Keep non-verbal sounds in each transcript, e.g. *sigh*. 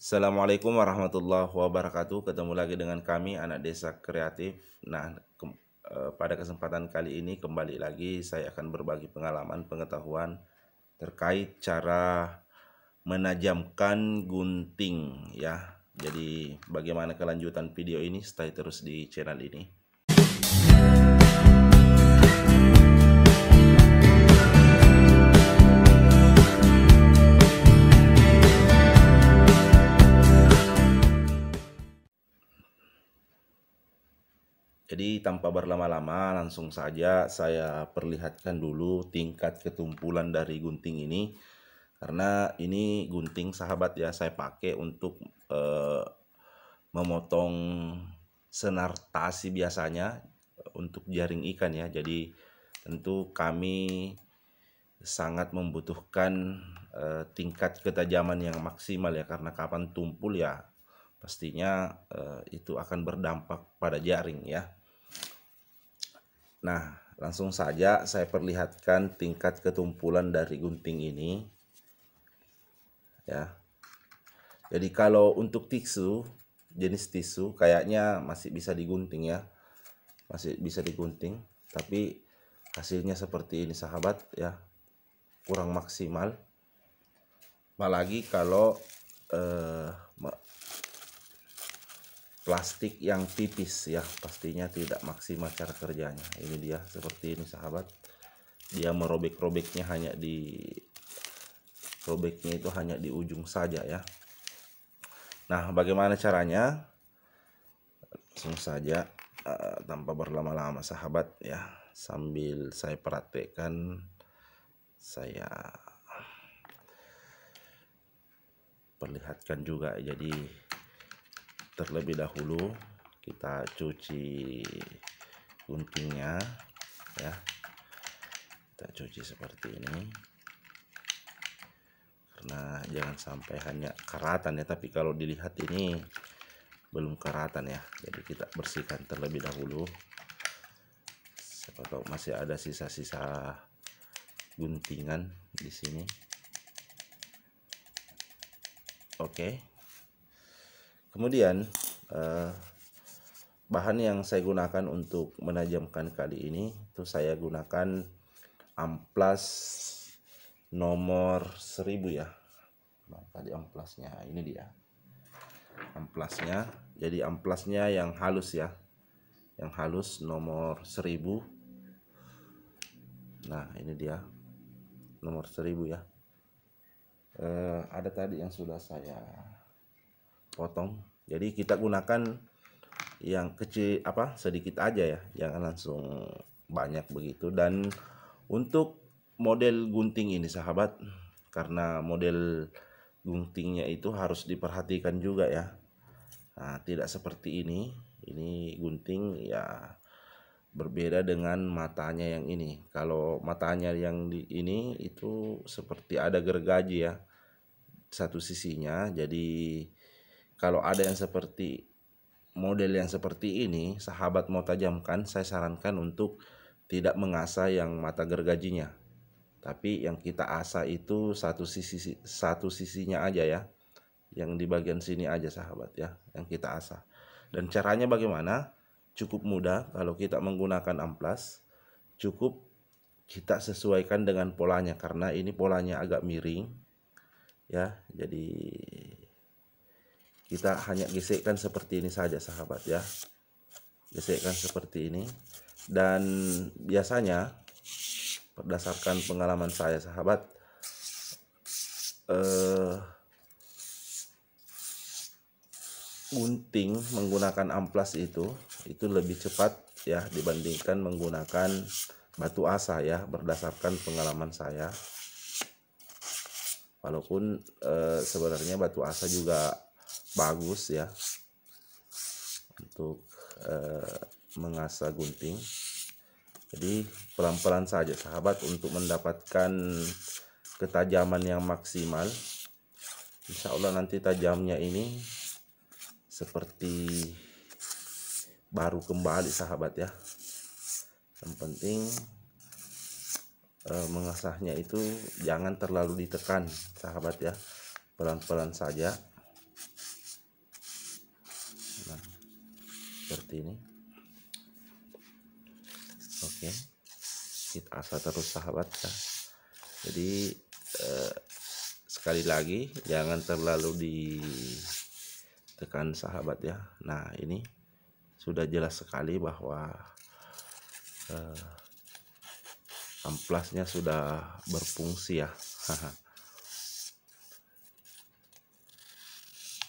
Assalamualaikum warahmatullahi wabarakatuh. Ketemu lagi dengan kami anak desa kreatif. Nah, ke, eh, pada kesempatan kali ini kembali lagi saya akan berbagi pengalaman pengetahuan terkait cara menajamkan gunting ya. Jadi bagaimana kelanjutan video ini stay terus di channel ini. tanpa berlama-lama langsung saja saya perlihatkan dulu tingkat ketumpulan dari gunting ini karena ini gunting sahabat ya saya pakai untuk eh, memotong senar tasi biasanya untuk jaring ikan ya. Jadi tentu kami sangat membutuhkan eh, tingkat ketajaman yang maksimal ya karena kapan tumpul ya pastinya eh, itu akan berdampak pada jaring ya. Nah, langsung saja saya perlihatkan tingkat ketumpulan dari gunting ini. Ya. Jadi kalau untuk tisu, jenis tisu kayaknya masih bisa digunting ya. Masih bisa digunting, tapi hasilnya seperti ini sahabat ya. Kurang maksimal. Apalagi kalau eh, plastik yang tipis ya pastinya tidak maksimal cara kerjanya ini dia seperti ini sahabat dia merobek-robeknya hanya di robeknya itu hanya di ujung saja ya nah bagaimana caranya langsung saja uh, tanpa berlama-lama sahabat ya sambil saya praktekkan saya perlihatkan juga jadi terlebih dahulu kita cuci guntingnya ya kita cuci seperti ini karena jangan sampai hanya keratan ya tapi kalau dilihat ini belum keratan ya jadi kita bersihkan terlebih dahulu siapa masih ada sisa-sisa guntingan di sini oke okay kemudian eh, bahan yang saya gunakan untuk menajamkan kali ini itu saya gunakan amplas nomor 1000 ya nah, tadi amplasnya ini dia amplasnya jadi amplasnya yang halus ya yang halus nomor 1000 nah ini dia nomor 1000 ya eh, ada tadi yang sudah saya potong jadi kita gunakan yang kecil apa sedikit aja ya jangan langsung banyak begitu dan untuk model gunting ini sahabat karena model guntingnya itu harus diperhatikan juga ya nah, tidak seperti ini ini gunting ya berbeda dengan matanya yang ini kalau matanya yang di ini itu seperti ada gergaji ya satu sisinya jadi kalau ada yang seperti model yang seperti ini sahabat mau tajamkan saya sarankan untuk tidak mengasah yang mata gergajinya tapi yang kita asah itu satu sisi satu sisinya aja ya yang di bagian sini aja sahabat ya yang kita asah dan caranya bagaimana cukup mudah kalau kita menggunakan amplas cukup kita sesuaikan dengan polanya karena ini polanya agak miring ya jadi kita hanya gesekkan seperti ini saja sahabat ya gesekkan seperti ini dan biasanya berdasarkan pengalaman saya sahabat eh, gunting menggunakan amplas itu itu lebih cepat ya dibandingkan menggunakan batu asa ya berdasarkan pengalaman saya walaupun eh, sebenarnya batu asa juga bagus ya untuk eh, mengasah gunting jadi pelan-pelan saja sahabat untuk mendapatkan ketajaman yang maksimal Insya Allah nanti tajamnya ini seperti baru kembali sahabat ya yang penting eh, mengasahnya itu jangan terlalu ditekan sahabat ya pelan-pelan saja seperti ini oke kita asa terus sahabat ya jadi eh, sekali lagi jangan terlalu ditekan sahabat ya nah ini sudah jelas sekali bahwa eh, amplasnya sudah berfungsi ya *laughs*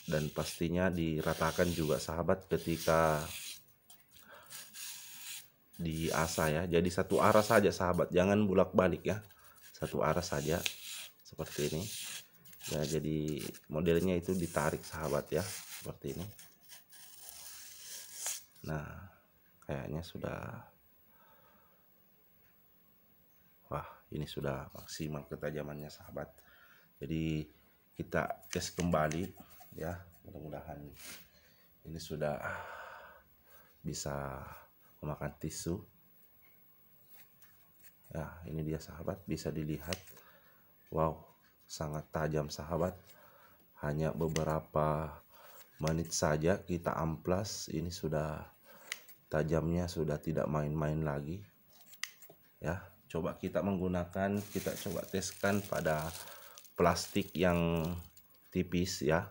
dan pastinya diratakan juga sahabat ketika di asa ya. Jadi satu arah saja sahabat, jangan bolak-balik ya. Satu arah saja seperti ini. Ya, jadi modelnya itu ditarik sahabat ya, seperti ini. Nah, kayaknya sudah Wah, ini sudah maksimal ketajamannya sahabat. Jadi kita tes kembali ya, mudah-mudahan ini sudah bisa memakan tisu Ya, ini dia sahabat bisa dilihat wow sangat tajam sahabat hanya beberapa menit saja kita amplas ini sudah tajamnya sudah tidak main-main lagi ya coba kita menggunakan kita coba teskan pada plastik yang tipis ya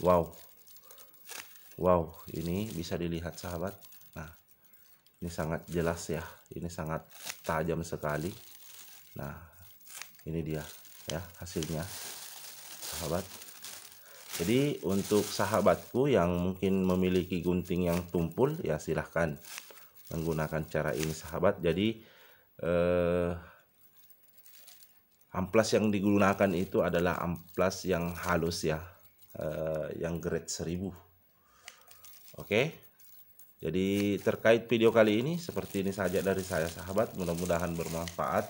wow wow ini bisa dilihat sahabat Nah, ini sangat jelas ya. Ini sangat tajam sekali. Nah, ini dia ya hasilnya, sahabat. Jadi untuk sahabatku yang mungkin memiliki gunting yang tumpul ya silahkan menggunakan cara ini sahabat. Jadi eh, amplas yang digunakan itu adalah amplas yang halus ya, eh, yang grade 1000. Oke. Okay? Jadi terkait video kali ini seperti ini saja dari saya sahabat mudah-mudahan bermanfaat.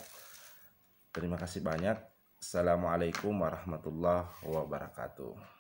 Terima kasih banyak. Assalamualaikum warahmatullahi wabarakatuh.